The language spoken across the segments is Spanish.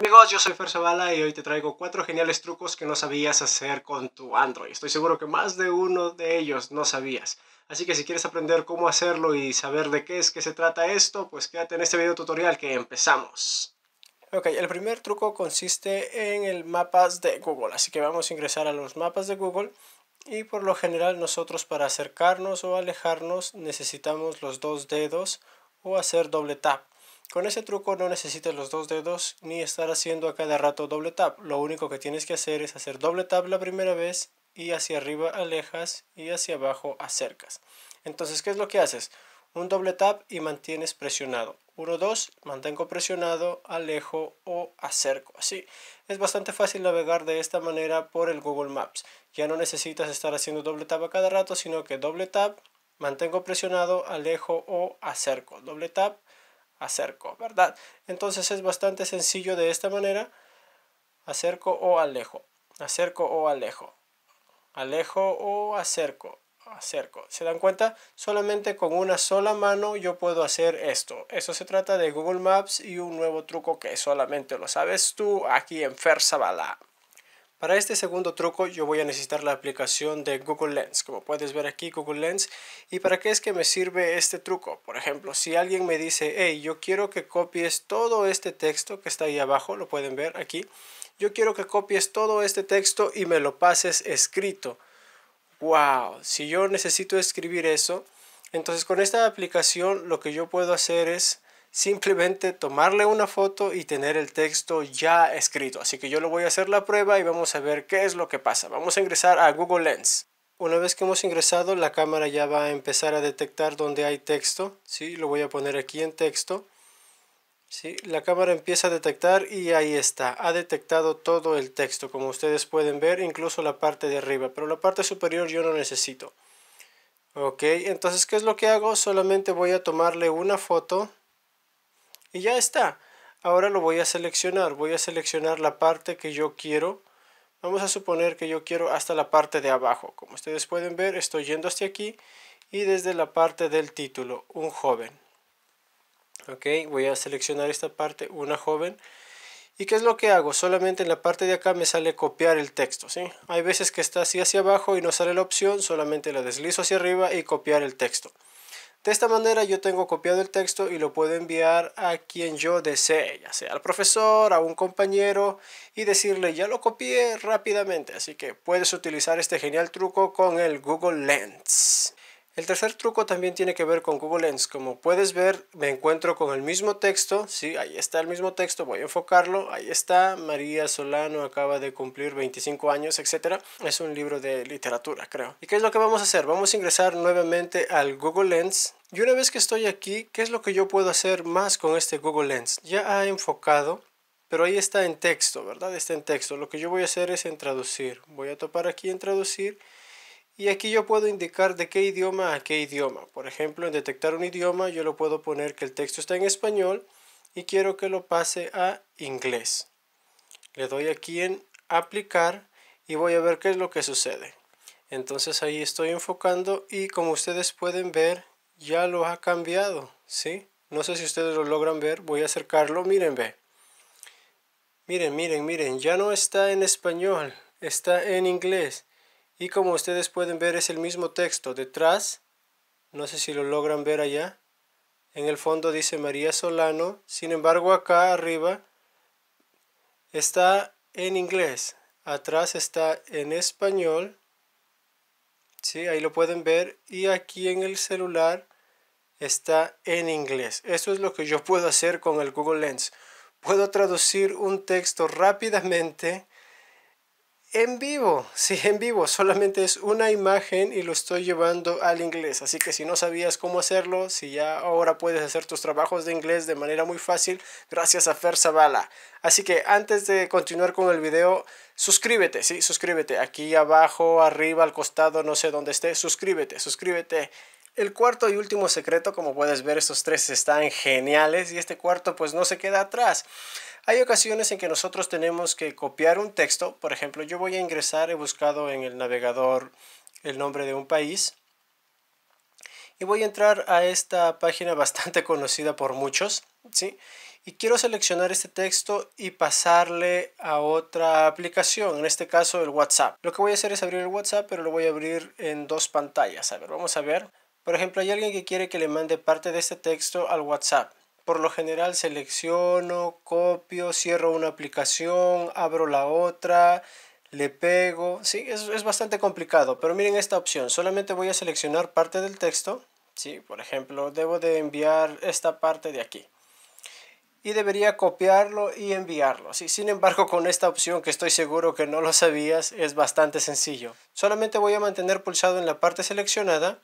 amigos, yo soy Fersevala y hoy te traigo cuatro geniales trucos que no sabías hacer con tu Android. Estoy seguro que más de uno de ellos no sabías. Así que si quieres aprender cómo hacerlo y saber de qué es que se trata esto, pues quédate en este video tutorial que empezamos. Ok, el primer truco consiste en el mapas de Google, así que vamos a ingresar a los mapas de Google y por lo general nosotros para acercarnos o alejarnos necesitamos los dos dedos o hacer doble tap. Con ese truco no necesitas los dos dedos ni estar haciendo a cada rato doble tap. Lo único que tienes que hacer es hacer doble tap la primera vez y hacia arriba alejas y hacia abajo acercas. Entonces, ¿qué es lo que haces? Un doble tap y mantienes presionado. Uno, dos, mantengo presionado, alejo o acerco. Así. Es bastante fácil navegar de esta manera por el Google Maps. Ya no necesitas estar haciendo doble tap a cada rato, sino que doble tap, mantengo presionado, alejo o acerco. Doble tap, acerco, ¿verdad? Entonces es bastante sencillo de esta manera, acerco o alejo, acerco o alejo, alejo o acerco, acerco. ¿Se dan cuenta? Solamente con una sola mano yo puedo hacer esto. Eso se trata de Google Maps y un nuevo truco que solamente lo sabes tú aquí en Fersabala. Para este segundo truco yo voy a necesitar la aplicación de Google Lens, como puedes ver aquí Google Lens. ¿Y para qué es que me sirve este truco? Por ejemplo, si alguien me dice, hey, yo quiero que copies todo este texto que está ahí abajo, lo pueden ver aquí. Yo quiero que copies todo este texto y me lo pases escrito. ¡Wow! Si yo necesito escribir eso, entonces con esta aplicación lo que yo puedo hacer es simplemente tomarle una foto y tener el texto ya escrito. Así que yo lo voy a hacer la prueba y vamos a ver qué es lo que pasa. Vamos a ingresar a Google Lens. Una vez que hemos ingresado, la cámara ya va a empezar a detectar donde hay texto. ¿sí? Lo voy a poner aquí en texto. ¿sí? La cámara empieza a detectar y ahí está. Ha detectado todo el texto, como ustedes pueden ver, incluso la parte de arriba. Pero la parte superior yo no necesito. Ok, entonces, ¿qué es lo que hago? Solamente voy a tomarle una foto y ya está. Ahora lo voy a seleccionar, voy a seleccionar la parte que yo quiero. Vamos a suponer que yo quiero hasta la parte de abajo. Como ustedes pueden ver, estoy yendo hasta aquí y desde la parte del título, un joven. Ok, voy a seleccionar esta parte, una joven. ¿Y qué es lo que hago? Solamente en la parte de acá me sale copiar el texto, ¿sí? Hay veces que está así hacia abajo y no sale la opción, solamente la deslizo hacia arriba y copiar el texto. De esta manera yo tengo copiado el texto y lo puedo enviar a quien yo desee, ya sea al profesor, a un compañero y decirle ya lo copié rápidamente. Así que puedes utilizar este genial truco con el Google Lens. El tercer truco también tiene que ver con Google Lens. Como puedes ver, me encuentro con el mismo texto. Sí, ahí está el mismo texto. Voy a enfocarlo. Ahí está. María Solano acaba de cumplir 25 años, etc. Es un libro de literatura, creo. ¿Y qué es lo que vamos a hacer? Vamos a ingresar nuevamente al Google Lens. Y una vez que estoy aquí, ¿qué es lo que yo puedo hacer más con este Google Lens? Ya ha enfocado pero ahí está en texto, ¿verdad? Está en texto. Lo que yo voy a hacer es en traducir. Voy a topar aquí en traducir y aquí yo puedo indicar de qué idioma a qué idioma. Por ejemplo, en detectar un idioma yo lo puedo poner que el texto está en español y quiero que lo pase a inglés. Le doy aquí en aplicar y voy a ver qué es lo que sucede. Entonces ahí estoy enfocando y como ustedes pueden ver ya lo ha cambiado, ¿sí? No sé si ustedes lo logran ver, voy a acercarlo, miren, ve. Miren, miren, miren, ya no está en español, está en inglés. Y como ustedes pueden ver es el mismo texto detrás, no sé si lo logran ver allá, en el fondo dice María Solano, sin embargo acá arriba está en inglés, atrás está en español, ¿sí? ahí lo pueden ver, y aquí en el celular está en inglés. Eso es lo que yo puedo hacer con el Google Lens. Puedo traducir un texto rápidamente en vivo, sí, en vivo, solamente es una imagen y lo estoy llevando al inglés. Así que si no sabías cómo hacerlo, si ya ahora puedes hacer tus trabajos de inglés de manera muy fácil, gracias a Fer Zavala. Así que antes de continuar con el video, suscríbete, sí, suscríbete. Aquí abajo, arriba, al costado, no sé dónde esté, suscríbete, suscríbete. El cuarto y último secreto, como puedes ver, estos tres están geniales y este cuarto pues no se queda atrás. Hay ocasiones en que nosotros tenemos que copiar un texto, por ejemplo, yo voy a ingresar, he buscado en el navegador el nombre de un país y voy a entrar a esta página bastante conocida por muchos, ¿sí? Y quiero seleccionar este texto y pasarle a otra aplicación, en este caso el WhatsApp. Lo que voy a hacer es abrir el WhatsApp, pero lo voy a abrir en dos pantallas. A ver, vamos a ver. Por ejemplo, hay alguien que quiere que le mande parte de este texto al WhatsApp. Por lo general selecciono, copio, cierro una aplicación, abro la otra, le pego. Sí, es, es bastante complicado, pero miren esta opción. Solamente voy a seleccionar parte del texto. Sí, por ejemplo, debo de enviar esta parte de aquí y debería copiarlo y enviarlo. Sí, sin embargo, con esta opción que estoy seguro que no lo sabías, es bastante sencillo. Solamente voy a mantener pulsado en la parte seleccionada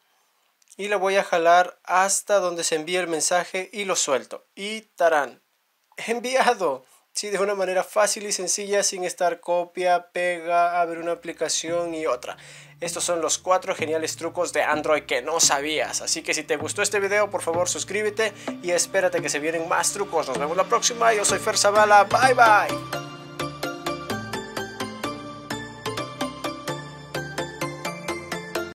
y la voy a jalar hasta donde se envíe el mensaje y lo suelto. Y tarán, enviado. Sí, de una manera fácil y sencilla sin estar copia, pega, abrir una aplicación y otra. Estos son los cuatro geniales trucos de Android que no sabías. Así que si te gustó este video, por favor suscríbete y espérate que se vienen más trucos. Nos vemos la próxima. Yo soy Fer Zavala. Bye bye.